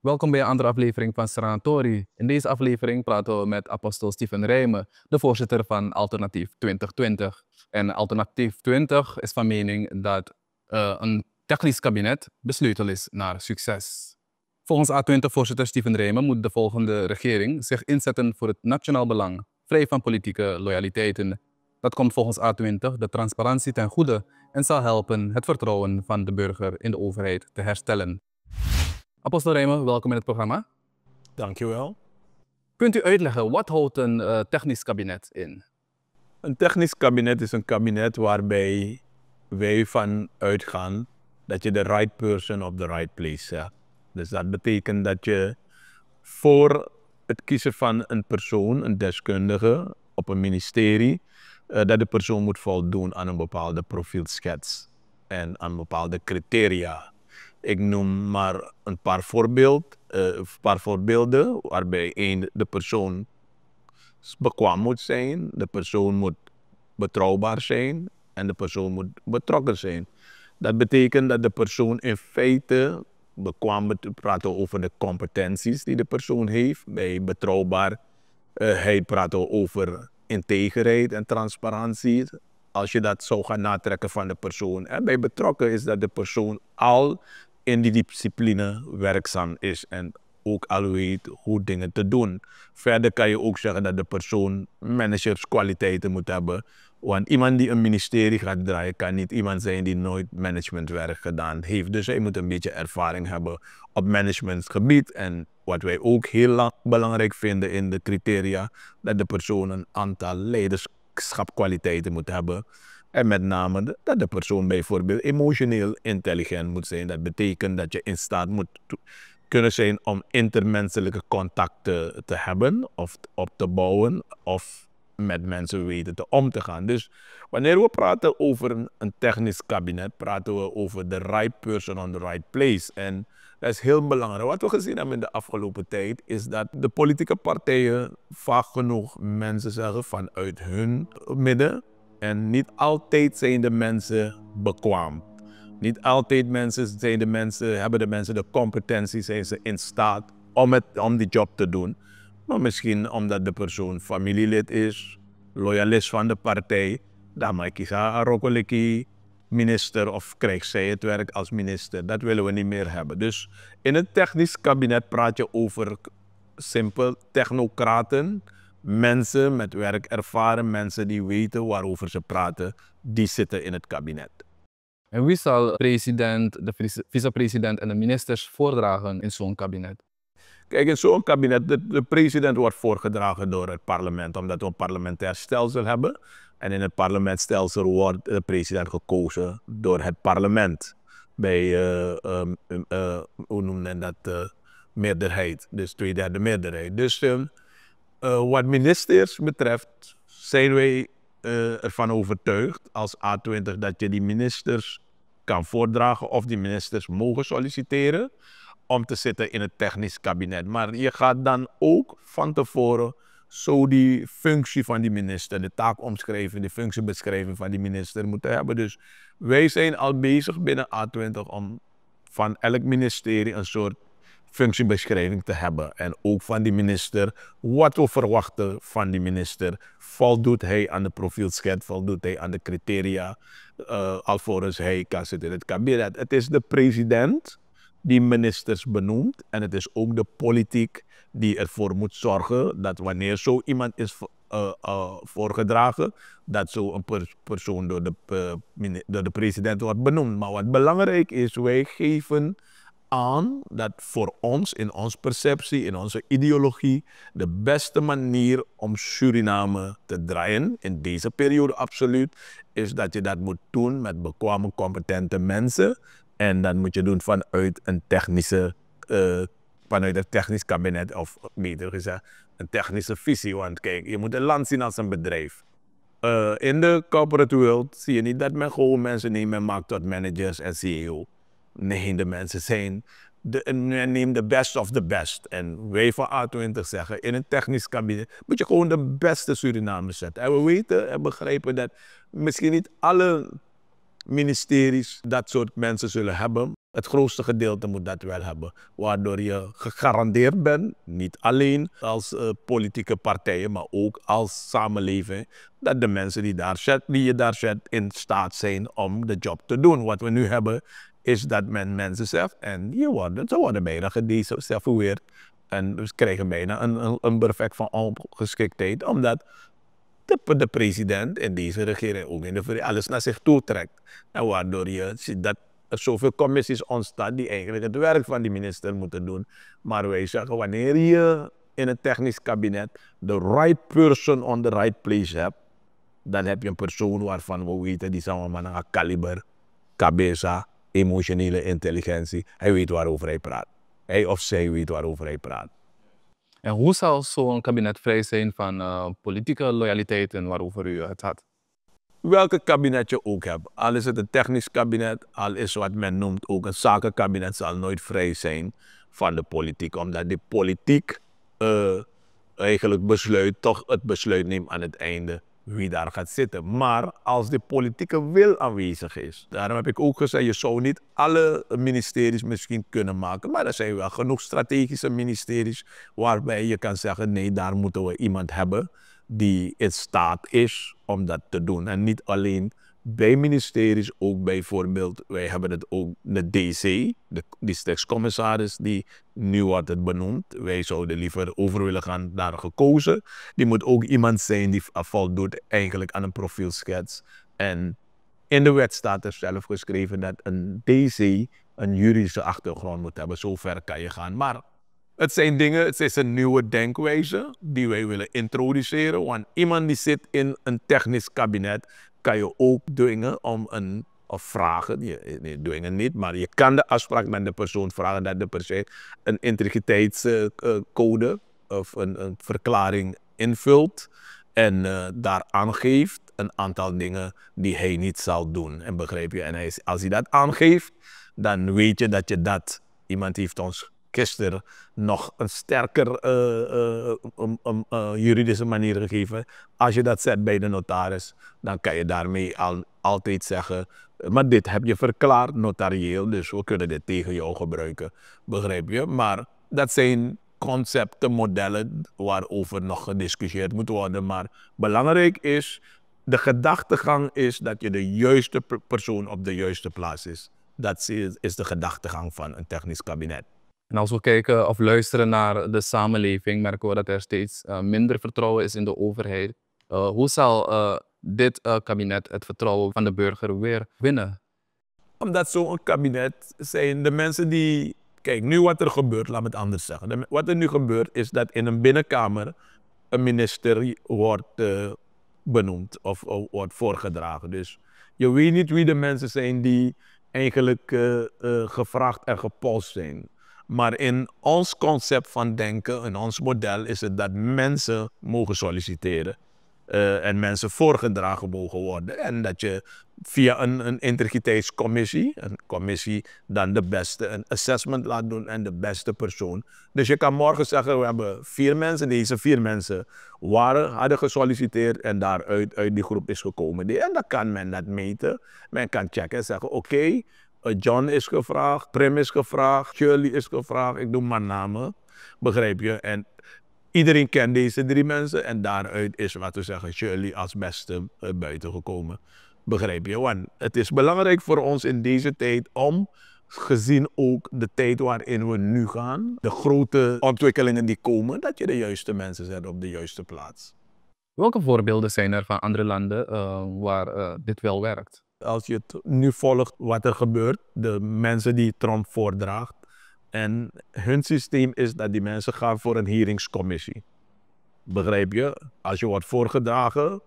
Welkom bij een andere aflevering van Seranatori. In deze aflevering praten we met apostel Steven Rijmen, de voorzitter van Alternatief 2020. En Alternatief 20 is van mening dat eh, een technisch kabinet de sleutel is naar succes. Volgens A20-voorzitter Steven Rijmen moet de volgende regering zich inzetten voor het nationaal belang, vrij van politieke loyaliteiten. Dat komt volgens A20 de transparantie ten goede en zal helpen het vertrouwen van de burger in de overheid te herstellen. Apostel Rijmen, welkom in het programma. Dankjewel. Kunt u uitleggen, wat houdt een eh, technisch kabinet in? Een technisch kabinet is een kabinet waarbij wij van uitgaan dat je de right person op the right place zet. Dus dat betekent dat je voor het kiezen van een persoon, een deskundige op een ministerie, eh, dat de persoon moet voldoen aan een bepaalde profielschets en aan bepaalde criteria. Ik noem maar een paar, voorbeeld, eh, paar voorbeelden waarbij één, de persoon bekwaam moet zijn, de persoon moet betrouwbaar zijn en de persoon moet betrokken zijn. Dat betekent dat de persoon in feite bekwaam moet praten over de competenties die de persoon heeft. Bij betrouwbaarheid eh, praten hij praat over integriteit en transparantie. Als je dat zou gaan natrekken van de persoon. En bij betrokken is dat de persoon al in die discipline werkzaam is en ook al weet hoe dingen te doen. Verder kan je ook zeggen dat de persoon managerskwaliteiten moet hebben. Want iemand die een ministerie gaat draaien, kan niet iemand zijn die nooit managementwerk gedaan heeft. Dus hij moet een beetje ervaring hebben op managementgebied. En wat wij ook heel belangrijk vinden in de criteria, dat de persoon een aantal leiderschapkwaliteiten moet hebben. En met name dat de persoon bijvoorbeeld emotioneel intelligent moet zijn. Dat betekent dat je in staat moet kunnen zijn om intermenselijke contacten te hebben of op te bouwen of met mensen weten te om te gaan. Dus wanneer we praten over een technisch kabinet, praten we over de right person on the right place. En dat is heel belangrijk. Wat we gezien hebben in de afgelopen tijd is dat de politieke partijen vaak genoeg mensen zeggen vanuit hun midden en niet altijd zijn de mensen bekwaam. Niet altijd mensen zijn de mensen, hebben de mensen de competentie, zijn ze in staat om, het, om die job te doen. Maar misschien omdat de persoon familielid is, loyalist van de partij, dan maak ik haar minister of krijgt zij het werk als minister. Dat willen we niet meer hebben. Dus in het technisch kabinet praat je over simpel technocraten mensen met werk ervaren, mensen die weten waarover ze praten, die zitten in het kabinet. En wie zal president, de vicepresident en de ministers voordragen in zo'n kabinet? Kijk, in zo'n kabinet, de, president wordt voorgedragen door het parlement, omdat we een parlementair stelsel hebben. En in het parlementstelsel wordt de president gekozen door het parlement. Bij, eh, ehm, ehm, eh, hoe noemde men dat, eh, meerderheid. Dus twee derde meerderheid. Dus ehm, eh, wat ministers betreft zijn wij eh, ervan overtuigd als A20 dat je die ministers kan voordragen of die ministers mogen solliciteren om te zitten in het technisch kabinet. Maar je gaat dan ook van tevoren zo die functie van die minister, de taak omschrijven, de functiebeschrijving van die minister moeten hebben. Dus wij zijn al bezig binnen A20 om van elk ministerie een soort functiebeschrijving te hebben. En ook van die minister, wat we verwachten van die minister. Voldoet hij aan de profielschets, voldoet hij aan de criteria, uh, alvorens hij kan zitten in het kabinet. Het is de president die ministers benoemt en het is ook de politiek die ervoor moet zorgen dat wanneer zo iemand is eh, eh, voorgedragen, dat zo'n pers persoon door de, door de president wordt benoemd. Maar wat belangrijk is, wij geven aan dat voor ons, in onze perceptie, in onze ideologie, de beste manier om Suriname te draaien, in deze periode absoluut, is dat je dat moet doen met bekwame, competente mensen. En dat moet je doen vanuit een technische, eh, vanuit een technisch kabinet, of beter gezegd, een technische visie. Want kijk, je moet een land zien als een bedrijf. Eh, in de corporate world zie je niet dat men gewoon mensen neemt en maakt tot managers en CEO. Nee, de mensen zijn. De, neemt de best of the best. En wij van A20 zeggen: in een technisch kabinet moet je gewoon de beste Surinamers zetten. En we weten en begrijpen dat misschien niet alle ministeries dat soort mensen zullen hebben. Het grootste gedeelte moet dat wel hebben, waardoor je gegarandeerd bent, niet alleen als eh, politieke partijen, maar ook als samenleving, dat de mensen die, daar zet, die je daar zet in staat zijn om de job te doen. Wat we nu hebben is dat men mensen zegt, en je worden, ze worden bijna gedezen, weer En dus krijgen bijna een, een, een perfect van ongeschiktheid, omdat de, de, president in deze regering ook in de alles naar zich toe trekt. En waardoor je ziet dat er zoveel commissies ontstaan die eigenlijk het werk van die minister moeten doen. Maar wij zeggen, wanneer je in een technisch kabinet de right person on the right place hebt, dan heb je een persoon waarvan we weten, die zijn allemaal een kaliber, cabeza, emotionele intelligentie. Hij weet waarover hij praat. Hij of zij weet waarover hij praat. En hoe zal zo'n kabinet vrij zijn van uh, politieke loyaliteiten waarover u het had? Welke kabinet je ook hebt, al is het een technisch kabinet, al is wat men noemt ook een zakenkabinet, zal nooit vrij zijn van de politiek. Omdat de politiek uh, eigenlijk besluit, toch het besluit neemt aan het einde wie daar gaat zitten. Maar als de politieke wil aanwezig is. Daarom heb ik ook gezegd, je zou niet alle ministeries misschien kunnen maken. Maar er zijn wel genoeg strategische ministeries waarbij je kan zeggen, nee, daar moeten we iemand hebben die in staat is om dat te doen. En niet alleen bij ministeries, ook bijvoorbeeld, wij hebben het ook de DC, de districtscommissaris die nu wordt het benoemd Wij zouden liever over willen gaan naar gekozen. Die moet ook iemand zijn die voldoet eigenlijk aan een profielschets. En in de wet staat er zelf geschreven dat een DC een juridische achtergrond moet hebben. Zover kan je gaan. Maar het zijn dingen, het is een nieuwe denkwijze die wij willen introduceren. Want iemand die zit in een technisch kabinet, kan je ook dwingen om een, of vragen, je, nee, dwingen niet, maar je kan de afspraak met de persoon vragen dat de persoon een integriteitscode eh, of een, een verklaring invult en uh, daar aangeeft een aantal dingen die hij niet zal doen. En begrijp je? En als hij dat aangeeft, dan weet je dat je dat, iemand heeft ons Gister nog een sterker eh, eh, eh, juridische manier gegeven. Als je dat zet bij de notaris, dan kan je daarmee al, altijd zeggen, maar dit heb je verklaard notarieel, dus we kunnen dit tegen jou gebruiken, begrijp je? Maar dat zijn concepten, modellen waarover nog gediscussieerd moet worden. Maar belangrijk is, de gedachtegang is dat je de juiste persoon op de juiste plaats is. Dat is de gedachtegang van een technisch kabinet. En als we kijken of luisteren naar de samenleving, merken we dat er steeds eh, minder vertrouwen is in de overheid. Eh, hoe zal eh, dit kabinet het vertrouwen van de burger weer winnen? Omdat zo'n kabinet zijn de mensen die. Kijk, nu wat er gebeurt, laat me het anders zeggen. Wat er nu gebeurt is dat in een binnenkamer een minister wordt benoemd of, of, wordt voorgedragen. Dus je weet niet wie de mensen zijn die eigenlijk gevraagd en gepolst zijn. Maar in ons concept van denken, in ons model, is het dat mensen mogen solliciteren. Eh, en mensen voorgedragen mogen worden. En dat je via een, een integriteitscommissie, een commissie, dan de beste een assessment laat doen en de beste persoon. Dus je kan morgen zeggen, we hebben vier mensen, deze vier mensen waren, hadden gesolliciteerd en daaruit uit die groep is gekomen. En dan kan men dat meten. Men kan checken en zeggen, oké, eh, John is gevraagd, Prim is gevraagd, Shirley is gevraagd. Ik doe maar namen, begrijp je? En iedereen kent deze drie mensen en daaruit is, wat we zeggen, Shirley als beste eh, buiten gekomen. Begrijp je? Want het is belangrijk voor ons in deze tijd om gezien ook de tijd waarin we nu gaan, de grote ontwikkelingen die komen, dat je de juiste mensen zet op de juiste plaats. Welke voorbeelden zijn er van andere landen eh, waar dit wel werkt? Als je het nu volgt wat er gebeurt, de mensen die Trump voordraagt. En hun systeem is dat die mensen gaan voor een hearingscommissie. Begrijp je? Als je wordt voorgedragen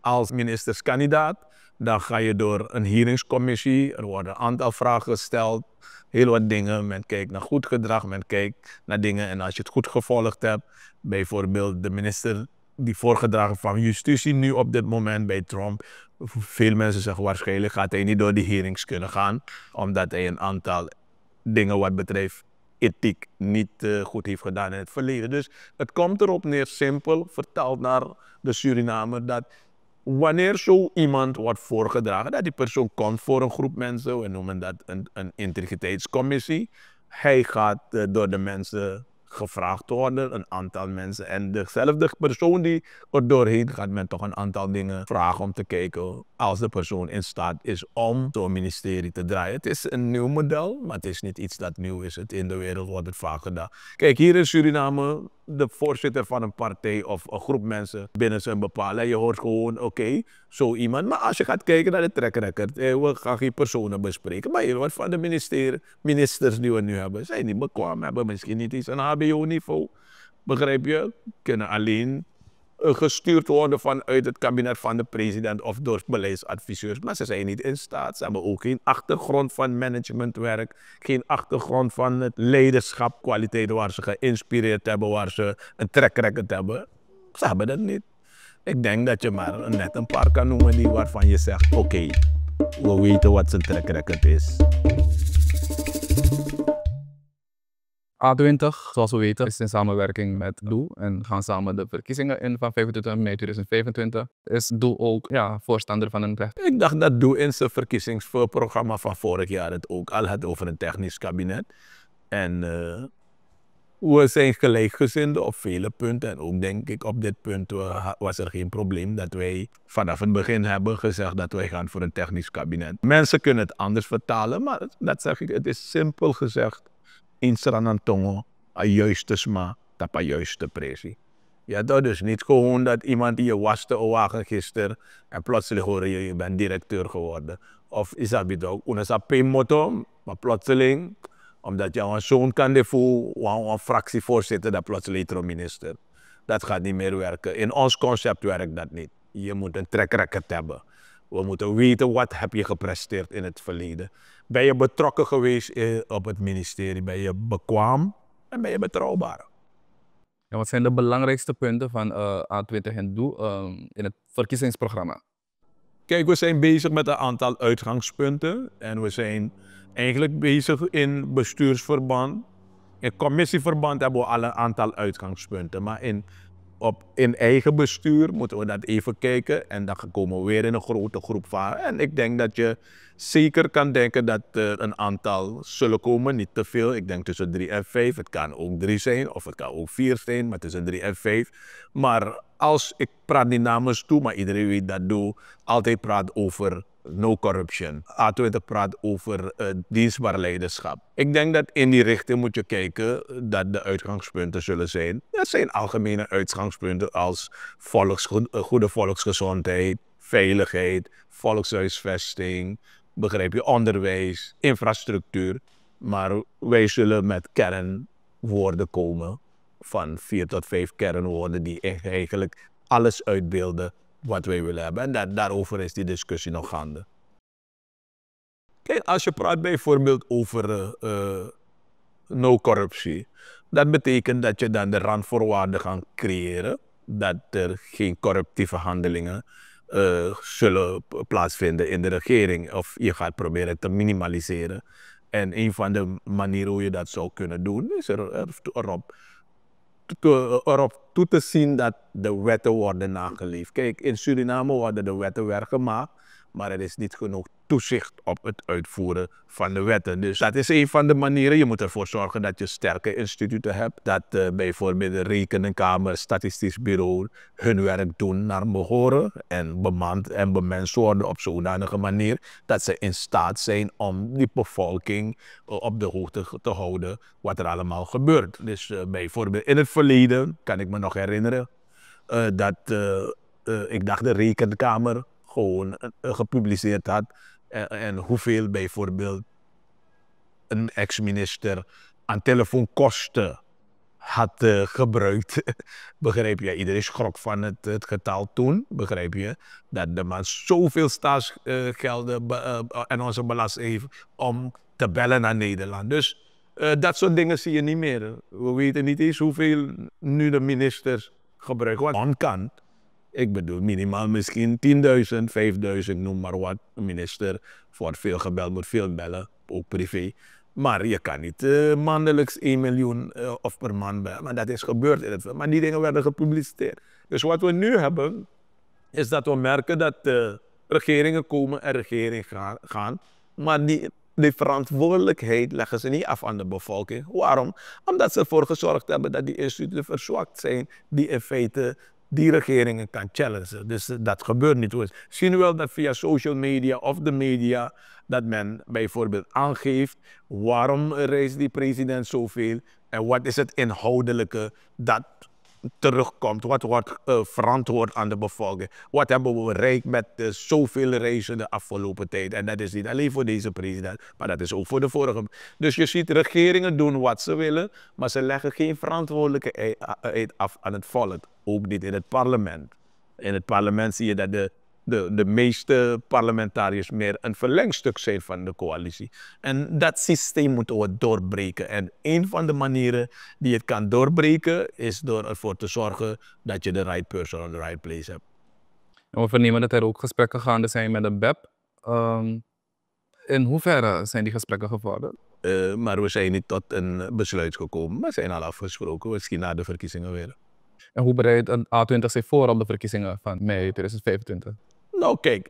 als ministerskandidaat, dan ga je door een hearingscommissie. Er worden een aantal vragen gesteld, heel wat dingen. Men kijkt naar goed gedrag, men kijkt naar dingen. En als je het goed gevolgd hebt, bijvoorbeeld de minister die voorgedragen van justitie nu op dit moment bij Trump. Veel mensen zeggen waarschijnlijk gaat hij niet door die hearings kunnen gaan, omdat hij een aantal dingen wat betreft ethiek niet eh, goed heeft gedaan in het verleden. Dus het komt erop neer, simpel vertaald naar de Surinamer, dat wanneer zo iemand wordt voorgedragen, dat die persoon komt voor een groep mensen, we noemen dat een, een integriteitscommissie. Hij gaat eh, door de mensen gevraagd worden, een aantal mensen. En dezelfde persoon die er doorheen gaat, men toch een aantal dingen vragen om te kijken als de persoon in staat is om zo'n ministerie te draaien. Het is een nieuw model, maar het is niet iets dat nieuw is. Het in de wereld wordt het vaak gedaan. Kijk, hier in Suriname de voorzitter van een partij of een groep mensen binnen zijn bepalen. Je hoort gewoon, oké, zo iemand. Maar als je gaat kijken naar de track record, eh, we gaan geen personen bespreken. Maar je wat van de minister, ministers die we nu hebben, zijn niet bekwaam, hebben misschien niet eens een HBO-niveau. Begrijp je? Kunnen alleen eh, gestuurd worden vanuit het kabinet van de president of door beleidsadviseurs. Maar ze zijn niet in staat. Ze hebben ook geen achtergrond van managementwerk, geen achtergrond van het leiderschap, kwaliteiten waar ze geïnspireerd hebben, waar ze een trekrekkend hebben. Ze hebben dat niet. Ik denk dat je maar net een paar kan noemen die waarvan je zegt: oké, we weten wat zijn trekrekkend is. A20, zoals we weten, is in samenwerking met Doe en gaan samen de verkiezingen in van 25 mei 2025. Is Doe ook ja, voorstander van een recht? Ik dacht dat Doe in zijn verkiezingsprogramma van vorig jaar het ook al had over een technisch kabinet. En eh, we zijn gelijkgezinden op vele punten. En ook denk ik op dit punt was er geen probleem dat wij vanaf het begin hebben gezegd dat wij gaan voor een technisch kabinet. Mensen kunnen het anders vertalen, maar dat zeg ik, het is simpel gezegd in tongen, een juiste sma, is een juiste presie. Ja, dat dus niet gewoon dat iemand die je was te wagen gisteren en plotseling hoor je, je bent directeur geworden. Of is dat ook, een motto, maar plotseling, omdat je een zoon kan voelen, een fractievoorzitter, dat plotseling een minister. Dat gaat niet meer werken. In ons concept werkt dat niet. Je moet een track hebben. We moeten weten wat heb je gepresteerd in het verleden. Ben je betrokken geweest eh, op het ministerie? Ben je bekwaam en ben je betrouwbaar? wat zijn de belangrijkste punten van A20 en Doe in het verkiezingsprogramma? Kijk, we zijn bezig met een aantal uitgangspunten. En we zijn eigenlijk bezig in bestuursverband. In commissieverband hebben we al een aantal uitgangspunten. Maar in op in eigen bestuur moeten we dat even kijken. En dan komen we weer in een grote groep van. En ik denk dat je zeker kan denken dat er eh, een aantal zullen komen, niet te veel. Ik denk tussen 3 en 5. Het kan ook 3 zijn of het kan ook 4 zijn, maar tussen 3 en 5. Maar als ik praat niet namens toe, maar iedereen weet dat doe, altijd praat over no corruption. A20 praat over uh, dienstbaar leiderschap. Ik denk dat in die richting moet je kijken dat de uitgangspunten zullen zijn. Dat zijn algemene uitgangspunten als eh, goede volksgezondheid, veiligheid, volkshuisvesting, begrijp je, onderwijs, infrastructuur. Maar wij zullen met kernwoorden komen van vier tot vijf kernwoorden die eigenlijk alles uitbeelden wat wij willen hebben. En daarover is die discussie nog gaande. Kijk, als je praat bijvoorbeeld over uh, no corruptie, dat betekent dat je dan de randvoorwaarden gaat creëren dat er geen corruptieve handelingen eh, zullen plaatsvinden in de regering. Of je gaat proberen te minimaliseren. En een van de manieren hoe je dat zou kunnen doen, is er, erop te, erop toe te zien dat de wetten worden nageleefd. Kijk, in Suriname worden de wetten weer gemaakt maar er is niet genoeg toezicht op het uitvoeren van de wetten. Dus dat is een van de manieren. Je moet ervoor zorgen dat je sterke instituten hebt. Dat eh, bijvoorbeeld de rekenkamer, statistisch bureau hun werk doen naar behoren. En bemand en bemens worden op zodanige manier dat ze in staat zijn om die bevolking eh, op de hoogte te houden wat er allemaal gebeurt. Dus eh, bijvoorbeeld in het verleden, kan ik me nog herinneren, dat ik dacht de rekenkamer gewoon eh, eh, gepubliceerd had. En, hoeveel bijvoorbeeld een ex-minister aan telefoonkosten had eh, gebruikt. begrijp je? Iedereen schrok van het, het, getal toen, begrijp je? Dat de man zoveel staatsgelden en onze belasting heeft om te bellen naar Nederland. Dus dat soort dingen zie je niet meer. We weten niet eens hoeveel nu de ministers gebruiken. Want ik bedoel, minimaal misschien 10.000, 5.000, noem maar wat. minister wordt veel gebeld, moet veel bellen, ook privé. Maar je kan niet uh, maandelijks 1 miljoen eh, of per man bellen. Maar dat is gebeurd in het Maar die dingen werden gepubliceerd. Dus wat we nu hebben, is dat we merken dat eh, regeringen komen en regeringen gaan, Maar die, die verantwoordelijkheid leggen ze niet af aan de bevolking. Waarom? Omdat ze ervoor gezorgd hebben dat die instituten verzwakt zijn, die in feite die regeringen kan challengen. Dus eh, dat gebeurt niet. Misschien wel dat via social media of de media dat men bijvoorbeeld aangeeft waarom reist die president zoveel en wat is het inhoudelijke dat terugkomt. Wat wordt eh, verantwoord aan de bevolking? Wat hebben we bereikt met eh, zoveel reizen de afgelopen tijd? En dat is niet alleen voor deze president, maar dat is ook voor de vorige. Dus je ziet regeringen doen wat ze willen, maar ze leggen geen verantwoordelijkheid eh, af aan het volk. Ook niet in het parlement. In het parlement zie je dat de de, de meeste parlementariërs meer een verlengstuk zijn van de coalitie. En dat systeem moeten we doorbreken. En een van de manieren die het kan doorbreken is door ervoor te zorgen dat je de right person on the right place hebt. En we vernemen dat er ook gesprekken gaande zijn met de BEP. Ehm, in hoeverre zijn die gesprekken gevorderd? Eh, maar we zijn niet tot een besluit gekomen. We zijn al afgesproken, misschien na de verkiezingen weer. En hoe bereidt een A20 zich voor op de verkiezingen van mei 2025? Nou, kijk,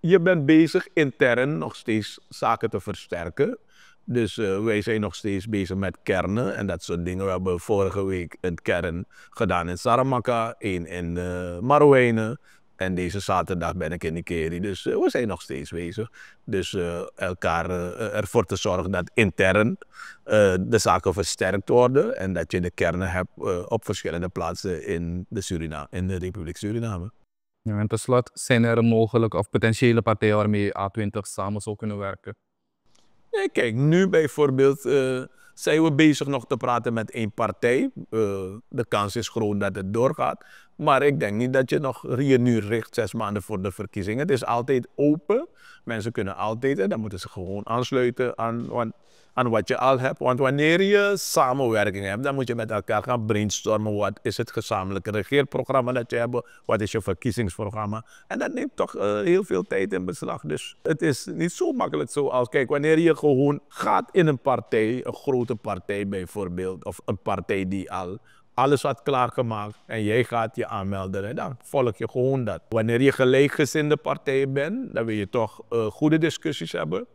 je bent bezig intern nog steeds zaken te versterken. Dus uh, wij zijn nog steeds bezig met kernen en dat soort dingen. We hebben vorige week een kern gedaan in Saramaka, één in uh, eh, Marowene. En deze zaterdag ben ik in Nikeri. Dus eh, we zijn nog steeds bezig. Dus uh, elkaar ervoor te zorgen dat intern de zaken versterkt worden. En dat je de kernen hebt op verschillende plaatsen in de, Suriname, in de Republiek Suriname. En tenslotte zijn er mogelijk of potentiële partijen waarmee A20 samen zou kunnen werken? kijk, nu bijvoorbeeld eh, zijn we bezig nog te praten met één partij. Eh, de kans is groot dat het doorgaat. Maar ik denk niet dat je nog hier nu richt, zes maanden voor de verkiezingen. Het is altijd open. Mensen kunnen altijd, en dan moeten ze gewoon aansluiten aan. Want aan wat je al hebt. Want wanneer je samenwerking hebt, dan moet je met elkaar gaan brainstormen. Wat is het gezamenlijke regeerprogramma dat je hebt? Wat is je verkiezingsprogramma? En dat neemt toch eh, heel veel tijd in beslag. Dus het is niet zo makkelijk zoals, kijk, wanneer je gewoon gaat in een partij, een grote partij bijvoorbeeld, of een partij die al alles had klaargemaakt en jij gaat je aanmelden dan volg je gewoon dat. Wanneer je gelijkgezinde partijen bent, dan wil je toch eh, goede discussies hebben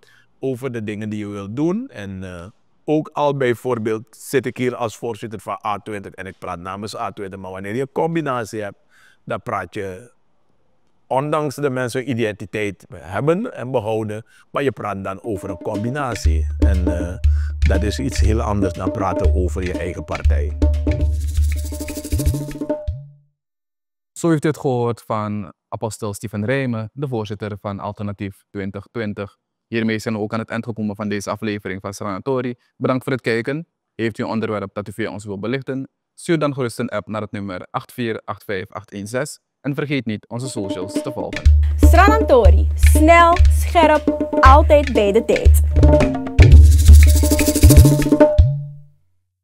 over de dingen die je wilt doen. En eh, ook al bijvoorbeeld zit ik hier als voorzitter van A20 en ik praat namens A20, maar wanneer je een combinatie hebt, dan praat je, ondanks de mensen identiteit hebben en behouden, maar je praat dan over een combinatie. En eh, dat is iets heel anders dan praten over je eigen partij. Zo heeft u het gehoord van apostel Steven Rijmen, de voorzitter van Alternatief 2020. Hiermee zijn we ook aan het eind gekomen van deze aflevering van Sanatori. Bedankt voor het kijken. Heeft u een onderwerp dat u via ons wil belichten? Stuur dan gerust een app naar het nummer 8485816 en vergeet niet onze socials te volgen. Sanatori. snel, scherp, altijd bij de tijd.